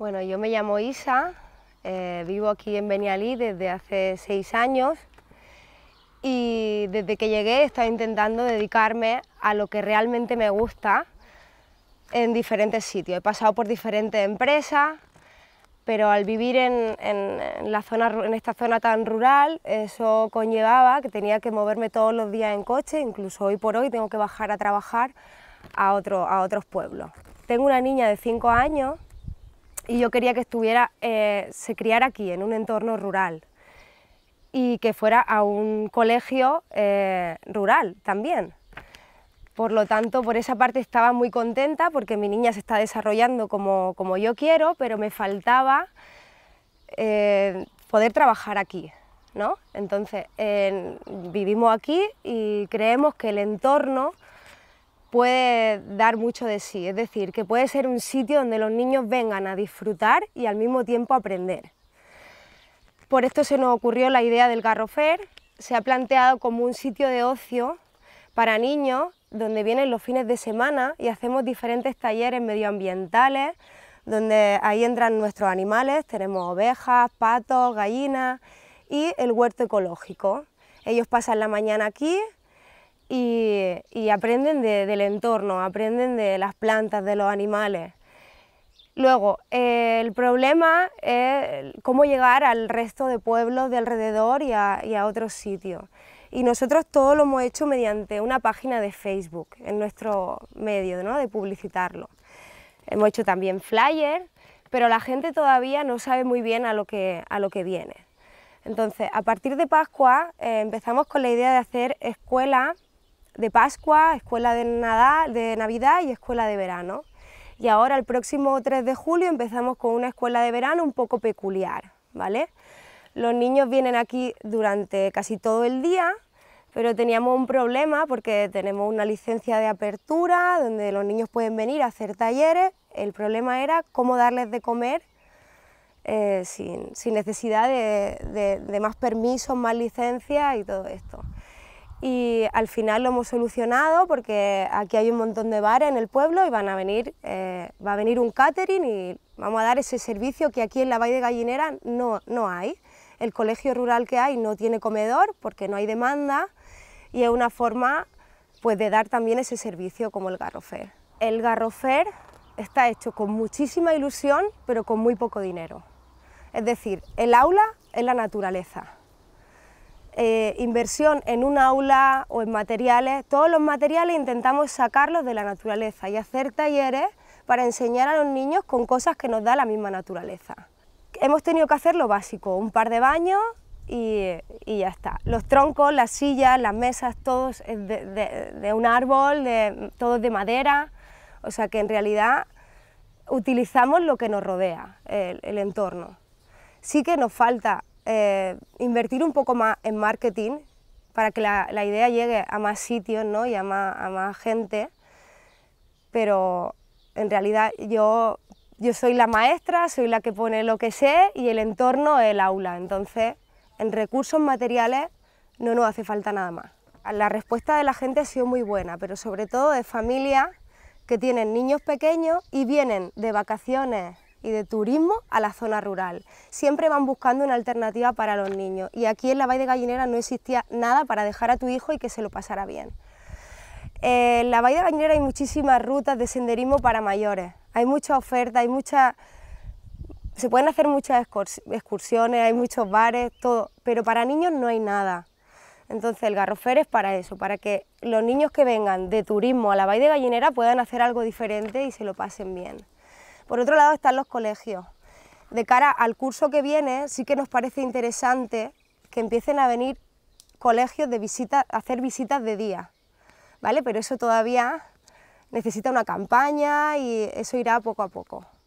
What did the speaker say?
Bueno, yo me llamo Isa, eh, vivo aquí en Benialí desde hace seis años y desde que llegué he estado intentando dedicarme a lo que realmente me gusta en diferentes sitios. He pasado por diferentes empresas, pero al vivir en, la zona, en esta zona tan rural, eso conllevaba que tenía que moverme todos los días en coche, incluso hoy por hoy tengo que bajar a trabajar a, a otros pueblos. Tengo una niña de cinco años y yo quería que estuviera, eh, se criara aquí, en un entorno rural, y que fuera a un colegio eh, rural también. Por lo tanto, por esa parte estaba muy contenta porque mi niña se está desarrollando como, yo quiero, pero me faltaba eh, poder trabajar aquí. Entonces, vivimos aquí y creemos que el entorno puede dar mucho de sí, es decir, que puede ser un sitio donde los niños vengan a disfrutar y al mismo tiempo aprender. Por esto se nos ocurrió la idea del Garrofer, se ha planteado como un sitio de ocio para niños donde vienen los fines de semana y hacemos diferentes talleres medioambientales, donde ahí entran nuestros animales, tenemos ovejas, patos, gallinas y el huerto ecológico. Ellos pasan la mañana aquí, y, aprenden del entorno, aprenden de las plantas, de los animales. Luego, eh, el problema es cómo llegar al resto de pueblos de alrededor y a, otros sitios. Y nosotros todo lo hemos hecho mediante una página de Facebook, en nuestro medio ¿no? de publicitarlo. Hemos hecho también flyers, pero la gente todavía no sabe muy bien a lo que, viene. Entonces, a partir de Pascua eh, empezamos con la idea de hacer escuelas de Pascua, escuela de, Navidad y escuela de verano. Y ahora el próximo 3 de julio empezamos con una escuela de verano un poco peculiar, ¿vale? Los niños vienen aquí durante casi todo el día, pero teníamos un problema porque tenemos una licencia de apertura donde los niños pueden venir a hacer talleres. El problema era cómo darles de comer eh, sin, necesidad de más permisos, más licencias y todo esto y al final lo hemos solucionado porque aquí hay un montón de bares en el pueblo y van a venir, eh, va a venir un catering y vamos a dar ese servicio que aquí en la Valle de Gallinera no, no hay. El colegio rural que hay no tiene comedor porque no hay demanda y es una forma pues, de dar también ese servicio como el garrofer. El garrofer está hecho con muchísima ilusión pero con muy poco dinero. Es decir, el aula es la naturaleza eh, inversión en un aula o en materiales, todos los materiales intentamos sacarlos de la naturaleza y hacer talleres para enseñar a los niños con cosas que nos da la misma naturaleza. Hemos tenido que hacer lo básico, un par de baños y, ya está. Los troncos, las sillas, las mesas, todos de, un árbol, todos de madera, o sea que en realidad utilizamos lo que nos rodea, el entorno. Sí que nos falta eh, invertir un poco más en marketing para que la, idea llegue a más sitios y a más, a más, gente, pero en realidad yo, yo soy la maestra, soy la que pone lo que sé y el entorno es el aula, entonces en recursos materiales no nos hace falta nada más. La respuesta de la gente ha sido muy buena, pero sobre todo de familias que tienen niños pequeños y vienen de vacaciones y de turismo a la zona rural. Siempre van buscando una alternativa para los niños y aquí en la Valle de Gallinera no existía nada para dejar a tu hijo y que se lo pasara bien. En la Bahía de Gallinera hay muchísimas rutas de senderismo para mayores, hay mucha oferta, hay mucha... se pueden hacer muchas excursiones, hay muchos bares, todo, pero para niños no hay nada. Entonces el garrofer es para eso, para que los niños que vengan de turismo a la Bahía de Gallinera puedan hacer algo diferente y se lo pasen bien. Por otro lado están los colegios. De cara al curso que viene, sí que nos parece interesante que empiecen a venir colegios de visita, a hacer visitas de día, ¿vale? Pero eso todavía necesita una campaña y eso irá poco a poco.